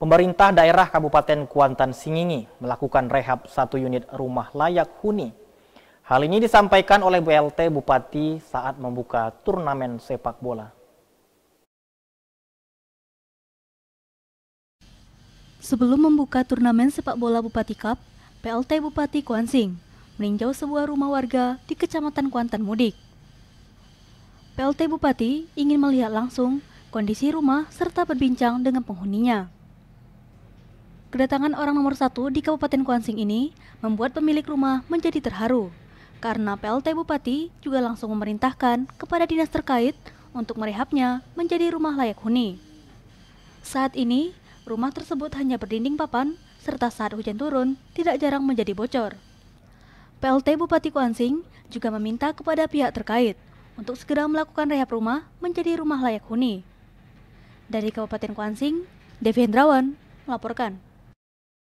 Pemerintah daerah Kabupaten Kuantan Singingi melakukan rehab satu unit rumah layak huni. Hal ini disampaikan oleh BLT Bupati saat membuka turnamen sepak bola. Sebelum membuka turnamen sepak bola Bupati Cup, PLT Bupati Kuansing meninjau sebuah rumah warga di Kecamatan Kuantan Mudik. PLT Bupati ingin melihat langsung kondisi rumah serta berbincang dengan penghuninya. Kedatangan orang nomor satu di Kabupaten Kuansing ini membuat pemilik rumah menjadi terharu karena PLT Bupati juga langsung memerintahkan kepada dinas terkait untuk merehabnya menjadi rumah layak huni. Saat ini, rumah tersebut hanya berdinding papan serta saat hujan turun tidak jarang menjadi bocor. PLT Bupati Kuansing juga meminta kepada pihak terkait untuk segera melakukan rehab rumah menjadi rumah layak huni. Dari Kabupaten Kuansing, Devi Hendrawan melaporkan.